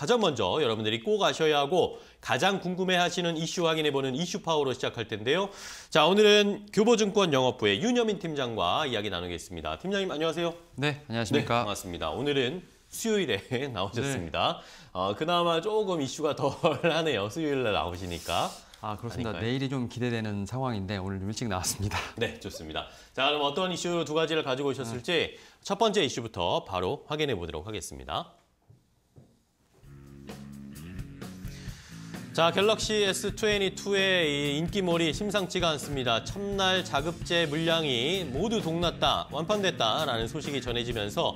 가장 먼저 여러분들이 꼭 아셔야 하고 가장 궁금해하시는 이슈 확인해보는 이슈파워로 시작할 텐데요. 자 오늘은 교보증권 영업부의 윤여민 팀장과 이야기 나누겠습니다. 팀장님 안녕하세요. 네, 안녕하십니까. 네, 반갑습니다. 오늘은 수요일에 나오셨습니다. 네. 어, 그나마 조금 이슈가 덜하네요. 수요일에 나오시니까. 아 그렇습니다. 아닐까요? 내일이 좀 기대되는 상황인데 오늘 좀 일찍 나왔습니다. 네, 좋습니다. 자, 그럼 어떤 이슈 두 가지를 가지고 오셨을지 네. 첫 번째 이슈부터 바로 확인해 보도록 하겠습니다. 자, 갤럭시 S22의 인기몰이 심상치가 않습니다. 첫날 자급제 물량이 모두 동났다, 완판됐다라는 소식이 전해지면서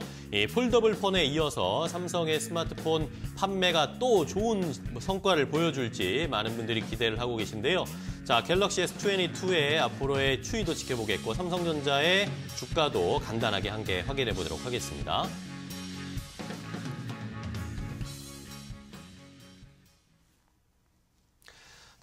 폴더블 폰에 이어서 삼성의 스마트폰 판매가 또 좋은 성과를 보여줄지 많은 분들이 기대를 하고 계신데요. 자, 갤럭시 S22의 앞으로의 추이도 지켜보겠고 삼성전자의 주가도 간단하게 한 개 확인해 보도록 하겠습니다.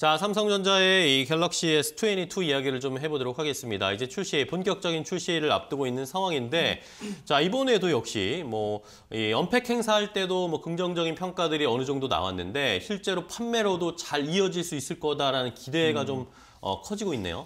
자, 삼성전자의 이 갤럭시 S22 이야기를 좀 해보도록 하겠습니다. 이제 출시, 본격적인 출시를 앞두고 있는 상황인데, 자, 이번에도 역시 뭐, 이 언팩 행사할 때도 뭐 긍정적인 평가들이 어느 정도 나왔는데, 실제로 판매로도 잘 이어질 수 있을 거다라는 기대가 음. 좀 어, 커지고 있네요.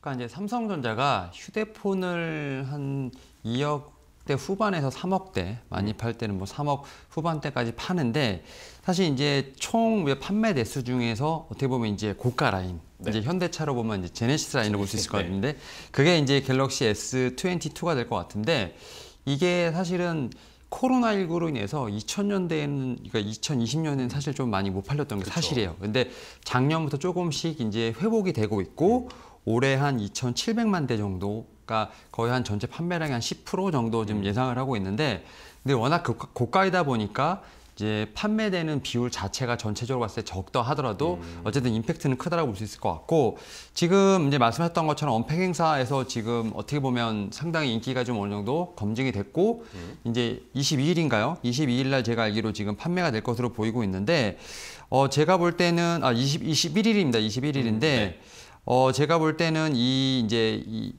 그러니까 이제 삼성전자가 휴대폰을 한 2억 1 0대 후반에서 3억대 많이 음. 팔 때는 뭐 3억 후반대까지 파는데 사실 이제 총 판매 대수 중에서 어떻게 보면 이제 고가 라인 네. 이제 현대차로 보면 이제 제네시스 라인으로볼 수 있을 것 네. 같은데 그게 이제 갤럭시 S22가 될 것 같은데 이게 사실은 코로나19로 인해서 2000년대에는 그러니까 2020년에는 사실 좀 많이 못 팔렸던 게 그렇죠. 사실이에요. 근데 작년부터 조금씩 이제 회복이 되고 있고 네. 올해 한 2,700만 대 정도가 거의 한 전체 판매량의 한 10% 정도 지금 음. 예상을 하고 있는데 근데 워낙 그 고가, 이다 보니까 이제 판매되는 비율 자체가 전체적으로 봤을 때 적다 하더라도 음. 어쨌든 임팩트는 크다라고 볼 수 있을 것 같고 지금 이제 말씀하셨던 것처럼 언팩 행사에서 지금 어떻게 보면 상당히 인기가 좀 어느 정도 검증이 됐고 음. 이제 22일인가요? 22일 날 제가 알기로 지금 판매가 될 것으로 보이고 있는데 어 제가 볼 때는 아 20, 21일입니다. 21일인데 음, 네. 어, 제가 볼 때는 이 이제 이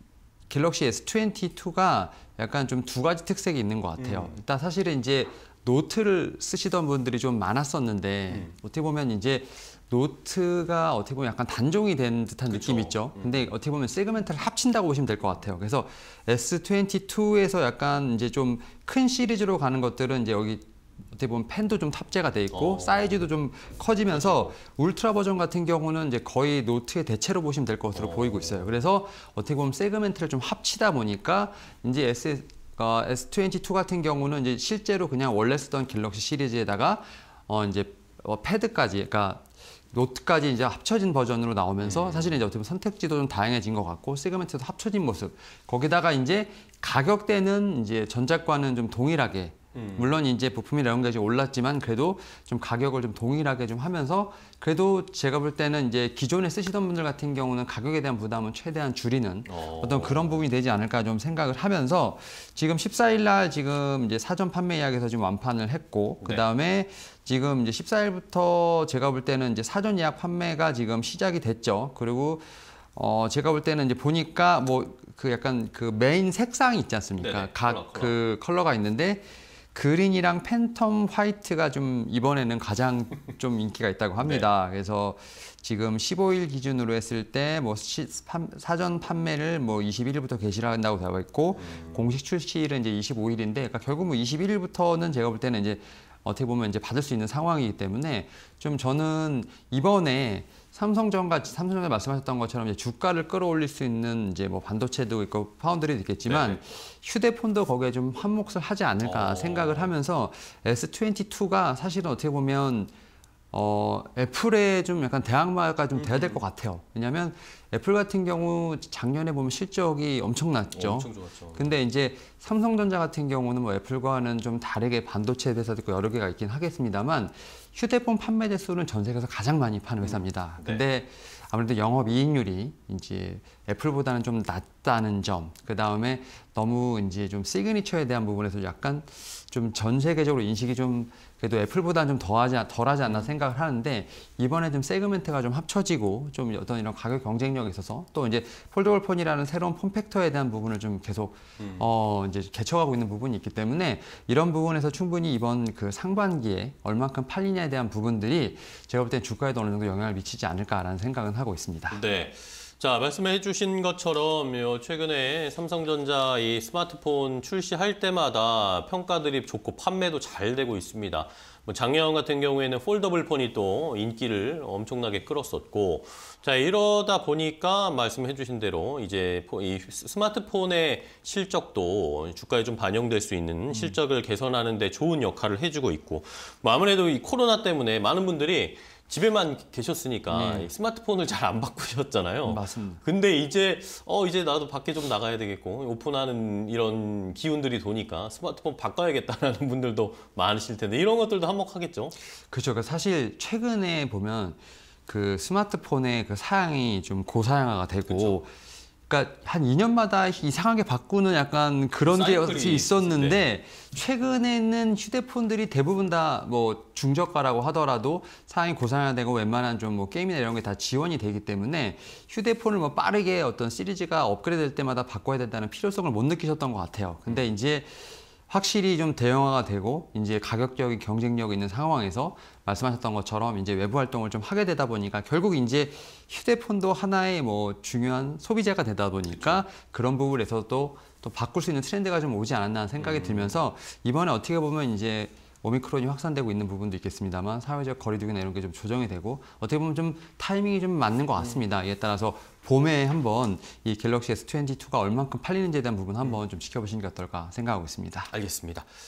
갤럭시 S22가 약간 좀 두 가지 특색이 있는 것 같아요. 음. 일단 사실은 이제 노트를 쓰시던 분들이 좀 많았었는데 음. 어떻게 보면 이제 노트가 어떻게 보면 약간 단종이 된 듯한 그쵸. 느낌이 있죠. 음. 근데 어떻게 보면 세그멘트를 합친다고 보시면 될 것 같아요. 그래서 S22에서 약간 이제 좀 큰 시리즈로 가는 것들은 이제 여기 밑에 보면 팬도좀 탑재가 돼 있고 어. 사이즈도 좀 커지면서 울트라 버전 같은 경우는 이제 거의 노트의 대체로 보시면 될 것으로 어. 보이고 있어요. 그래서 어떻게 보면 세그멘트를 좀 합치다 보니까 이제 S 어, S22 같은 경우는 이제 실제로 그냥 원래 쓰던 갤럭시 시리즈에다가 어 이제 어, 패드까지 그러니까 노트까지 이제 합쳐진 버전으로 나오면서 음. 사실은 이제 어떻게 보면 선택지도 좀 다양해진 것 같고 세그멘트도 합쳐진 모습 거기다가 이제 가격대는 이제 전작과는 좀 동일하게 음. 물론 이제 부품이나 이런 것 올랐지만 그래도 좀 가격을 좀 동일하게 좀 하면서 그래도 제가 볼 때는 이제 기존에 쓰시던 분들 같은 경우는 가격에 대한 부담은 최대한 줄이는 오. 어. 어떤 그런 부분이 되지 않을까 좀 생각을 하면서 지금 14일 날 지금 이제 사전 판매 예약에서 지금 완판을 했고 네. 그다음에 지금 이제 14일부터 제가 볼 때는 이제 사전 예약 판매가 지금 시작이 됐죠. 그리고 어 제가 볼 때는 이제 보니까 뭐 그 약간 그 메인 색상이 있지 않습니까? 각 그 컬러가 있는데 그린이랑 팬텀 화이트가 좀 이번에는 가장 좀 인기가 있다고 합니다. 네. 그래서 지금 15일 기준으로 했을 때 뭐 사전 판매를 뭐 21일부터 개시를 한다고 되어 있고 음. 공식 출시일은 이제 25일인데 그러니까 결국 뭐 21일부터는 제가 볼 때는 이제 어떻게 보면 이제 받을 수 있는 상황이기 때문에 좀 저는 이번에 삼성전과 삼성전에 말씀하셨던 것처럼 주가를 끌어올릴 수 있는 이제 뭐 반도체도 있고 파운드리도 있겠지만 네 휴대폰도 거기에 좀 한몫을 하지 않을까 어... 생각을 하면서 S22가 사실은 어떻게 보면 어, 애플의 좀 약간 대항마가 좀 돼야 될 것 같아요. 왜냐하면 애플 같은 경우 작년에 보면 실적이 엄청났죠. 엄청 좋았죠. 근데 이제 삼성전자 같은 경우는 뭐 애플과는 좀 다르게 반도체 회사도 있고 여러 개가 있긴 하겠습니다만 휴대폰 판매 대수는 전 세계에서 가장 많이 파는 음. 회사입니다. 음. 네. 근데 아무래도 영업 이익률이 이제 애플보다는 좀 낮다는 점, 그 다음에 너무 이제 좀 시그니처에 대한 부분에서 약간 좀 전 세계적으로 인식이 좀 그래도 애플보다는 좀 더하지 덜하지 않나 생각을 하는데 이번에 좀 세그멘트가 좀 합쳐지고 좀 어떤 이런 가격 경쟁력에 있어서 또 이제 폴더블 폰이라는 새로운 폼팩터에 대한 부분을 좀 계속 음. 어 이제 개척하고 있는 부분이 있기 때문에 이런 부분에서 충분히 이번 그 상반기에 얼만큼 팔리냐에 대한 부분들이 제가 볼 땐 주가에도 어느 정도 영향을 미치지 않을까라는 생각은 하고 있습니다. 네. 자, 말씀해 주신 것처럼 최근에 삼성전자 이 스마트폰 출시할 때마다 평가 드립 좋고 판매도 잘 되고 있습니다. 뭐 작년 같은 경우에는 폴더블 폰이 또 인기를 엄청나게 끌었었고 자 이러다 보니까 말씀해 주신 대로 이제 이 스마트폰의 실적도 주가에 좀 반영될 수 있는 음. 실적을 개선하는 데 좋은 역할을 해주고 있고 뭐 아무래도 이 코로나 때문에 많은 분들이 집에만 계셨으니까 네. 스마트폰을 잘 안 바꾸셨잖아요. 음, 맞습니다. 근데 이제 어 이제 나도 밖에 좀 나가야 되겠고 오픈하는 이런 기운들이 도니까 스마트폰 바꿔야겠다라는 분들도 많으실 텐데 이런 것들도 한 화목하겠죠. 그렇죠. 그 사실 최근에 보면 그 스마트폰의 그 사양이 좀 고사양화가 되고 그쵸. 그러니까 한 2년마다 이상하게 바꾸는 약간 그런 게 있었는데 네. 최근에는 휴대폰들이 대부분 다 뭐 중저가라고 하더라도 사양이 고사양화되고 웬만한 좀 뭐 게임이나 이런 게 다 지원이 되기 때문에 휴대폰을 뭐 빠르게 어떤 시리즈가 업그레이드 될 때마다 바꿔야 된다는 필요성을 못 느끼셨던 것 같아요. 근데 이제 확실히 좀 대형화가 되고 이제 가격적인 경쟁력이 있는 상황에서 말씀하셨던 것처럼 이제 외부 활동을 좀 하게 되다 보니까 결국 이제 휴대폰도 하나의 뭐 중요한 소비자가 되다 보니까 그렇죠. 그런 부분에서도 또 바꿀 수 있는 트렌드가 좀 오지 않았나 생각이 음. 들면서 이번에 어떻게 보면 이제 오미크론이 확산되고 있는 부분도 있겠습니다만 사회적 거리두기나 이런 게 좀 조정이 되고 어떻게 보면 좀 타이밍이 좀 맞는 것 네. 같습니다. 이에 따라서 봄에 한번 이 갤럭시 S22가 얼만큼 팔리는지에 대한 부분 한번 좀 지켜보시는 게 어떨까 생각하고 있습니다. 알겠습니다.